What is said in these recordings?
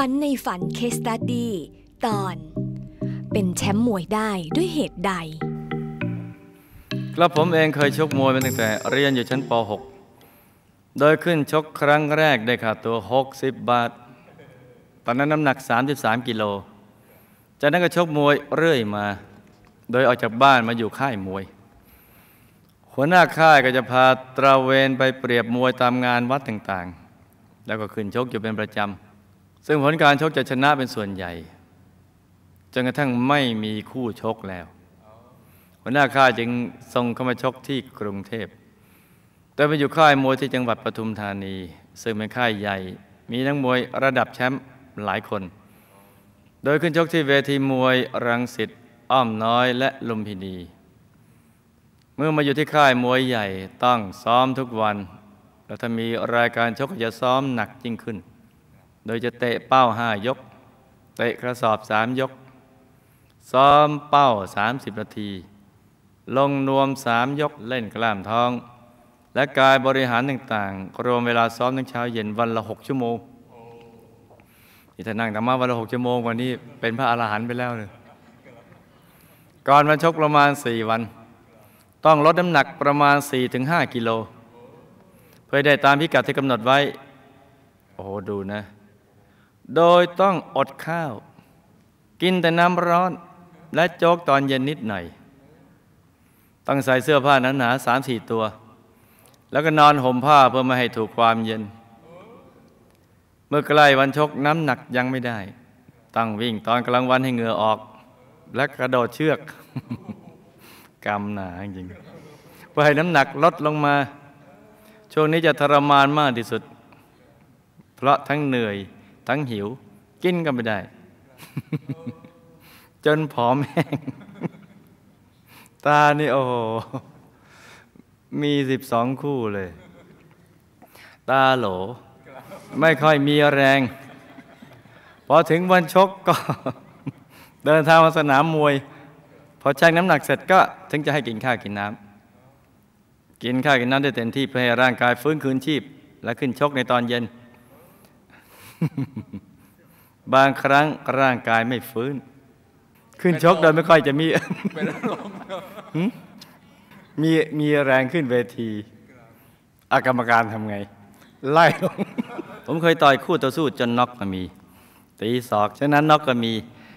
ฝันในฝันเคสตัดดี้ตอนเป็นแชมป์มวยได้ด้วยเหตุใด ครับผมเองเคยชกมวยมาตั้งแต่เรียนอยู่ชั้นป .6 โดยขึ้นชกครั้งแรกได้ค่าตัว 60 บาทตอนนั้นน้ำหนัก 33 กิโลจากนั้นก็ชกมวยเรื่อยมา โดยออกจากบ้านมาอยู่ค่ายมวย หัวหน้าค่ายก็จะพาตระเวนไปเปรียบมวยตามงานวัดต่างๆ แล้วก็ขึ้นชกอยู่เป็นประจำซึ่งผลการชกจะชนะเป็นส่วนใหญ่ จนกระทั่งไม่มีคู่ชกแล้วหัวหน้าค่ายจึงส่งเข้ามาชกที่กรุงเทพแต่ไปอยู่ค่ายมวยที่จังหวัดปทุมธานี ซึ่งเป็นค่ายใหญ่มีนักมวยระดับแชมป์หลายคน โดยขึ้นชกที่เวทีมวยรังสิตอ้อมน้อยและลุมพินี เมื่อมาอยู่ที่ค่ายมวยใหญ่ต้องซ้อมทุกวัน แล้วถ้ามีรายการชกจะซ้อมหนักยิ่งขึ้นโดยจะเตะเป้าห้ายก เตะกระสอบสามยก ซ้อมเป้าสามสิบนาที ลงนวมสามยกเล่นกล้ามท้อง และกายบริหารต่างๆรวมเวลาซ้อมทั้งเช้าเย็นวันละหกชั่วโมงที่ท่านั่งธรรมะวันละหกชั่วโมง วันนี้เป็นพระอรหันต์ไปแล้วเลยก่อนมาชกประมาณสี่วัน ต้องลดน้ำหนักประมาณ4่ถึงห้ากิโล เพื่อได้ตามพิกัดที่กำหนดไว้โอ้โหดูนะโดยต้องอดข้าว กินแต่น้ำร้อน และโจ๊กตอนเย็นนิดหน่อย ต้องใส่เสื้อผ้าหนาๆสามสี่ตัว แล้วก็นอนห่มผ้า เพื่อไม่ให้ถูกความเย็น เมื่อใกล้วันชกน้ำหนักยังไม่ได้ต้องวิ่งตอนกลางวันให้เหงื่อออก และกระโดดเชือก กรรมหนาจริงเพื่อให้น้ำหนักลดลงมาช่วงนี้จะทรมานมากที่สุด เพราะทั้งเหนื่อยทั้งหิว กินก็ไม่ได้ จนผอมแห้งตานี่ โอ้มีสิบสองคู่เลย ตาโหล ไม่ค่อยมีแรง พอถึงวันชกก็ เดินทางมาสนามมวย พอชั่งน้ำหนักเสร็จก็ ถึงจะให้กินข้าวกินน้ำกินข้าวกินน้ำได้เต็มที่เพื่อให้ร่างกายฟื้นคืนชีพ และขึ้นชกในตอนเย็นบางครั้งร่างกายไม่ฟื้น ขึ้นชกโดยไม่ค่อยจะมีมีมีแรงขึ้นเวทีอากรรมการทำไง ไล่ลผมเคยต่อยคู่ต่อสู้ จนน็อกก็มี ตีศอกฉะนั้นน็อกก็มี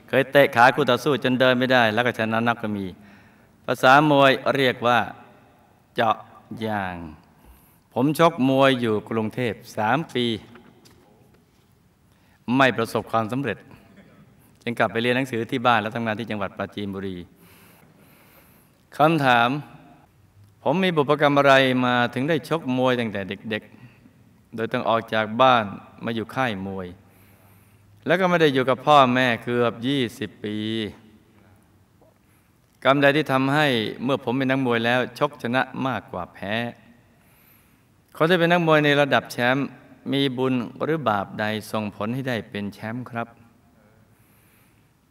เคยเตะขาคู่ต่อสู้ จนเดินไม่ได้ แล้วก็ฉะนั้นน็อกก็มี ภาษามวยเรียกว่าเจาะยาง ผมชกมวยอยู่กรุงเทพ สามปีไม่ประสบความสำเร็จ จึงกลับไปเรียนหนังสือที่บ้านและทำงานที่จังหวัดปราจีนบุรีคำถาม ผมมีบุพกรรมอะไรมาถึงได้ชกมวยตั้งแต่เด็กๆ โดยต้องออกจากบ้านมาอยู่ค่ายมวย แล้วก็ไม่ได้อยู่กับพ่อแม่เกือบ 20 ปี กรรมใดที่ทำให้เมื่อผมเป็นนักมวยแล้วชกชนะมากกว่าแพ้เขาจะเป็นนักมวยในระดับแชมป์มีบุญหรือบาปใด ส่งผลให้ได้เป็นแชมป์ครับ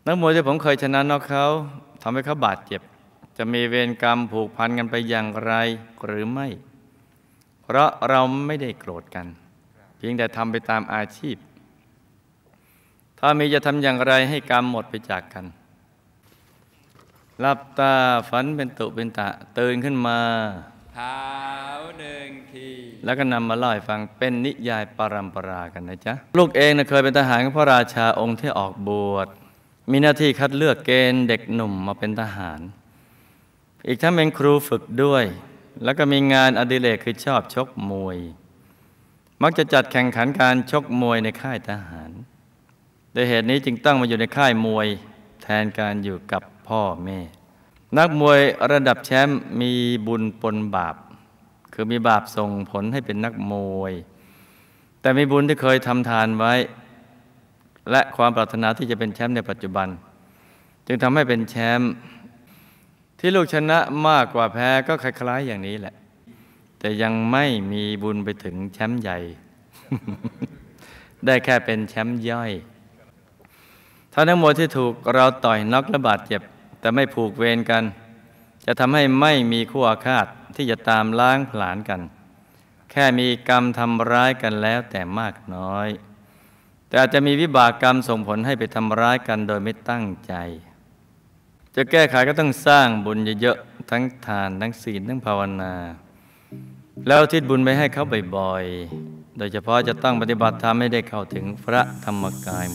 นักมวยที่ผมเคยชนะนอกเขาทำให้เขาบาดเจ็บ จะมีเวรกรรมผูกพันกันไปอย่างไรหรือไม่ เพราะเราไม่ได้โกรธกัน เพียงแต่ทำไปตามอาชีพ ถ้ามีจะทำอย่างไรให้กรรมหมดไปจากกันหลับตาฝันเป็นตุเป็นตะ ตื่นขึ้นมาแล้วก็นำมาเล่าให้ฟังเป็นนิยายปรัมปรา กันนะจ๊ะ ลูกเองนะเคยเป็นทหารของพระราชาองค์ที่ออกบวช มีหน้าที่คัดเลือกเกณฑ์เด็กหนุ่มมาเป็นทหาร อีกทั้งเป็นครูฝึกด้วย แล้วก็มีงานอดิเรกคือชอบชกมวย มักจะจัดแข่งขันการชกมวยในค่ายทหารโดยเหตุนี้จึงต้องมาอยู่ในค่ายมวยแทนการอยู่กับพ่อแม่ นักมวยระดับแชมป์มีบุญปนบาปคือมีบาปส่งผลให้เป็นนักมวย แต่มีบุญที่เคยทำทานไว้ และความปรารถนาที่จะเป็นแชมป์ในปัจจุบัน จึงทำให้เป็นแชมป์ที่ลูกชนะมากกว่าแพ้ก็คล้าย ๆ อย่างนี้แหละ แต่ยังไม่มีบุญไปถึงแชมป์ใหญ่ ได้แค่เป็นแชมป์ย่อยท่านักมวยที่ถูกเราต่อยน็อกและบาดเจ็บ แต่ไม่ผูกเวรกันจะทำให้ไม่มีคู่อาฆาตที่จะตามล้างผลาญกัน แค่มีกรรมทำร้ายกันแล้วแต่มากน้อย แต่อาจจะมีวิบากกรรมส่งผลให้ไปทำร้ายกันโดยไม่ตั้งใจ จะแก้ไขก็ต้องสร้างบุญเยอะๆทั้งทานทั้งศีลทั้งภาวนา แล้วทิศบุญไปให้เขาบ่อยๆโดยเฉพาะจะต้องปฏิบัติธรรมให้ได้เข้าถึงพระธรรมกาย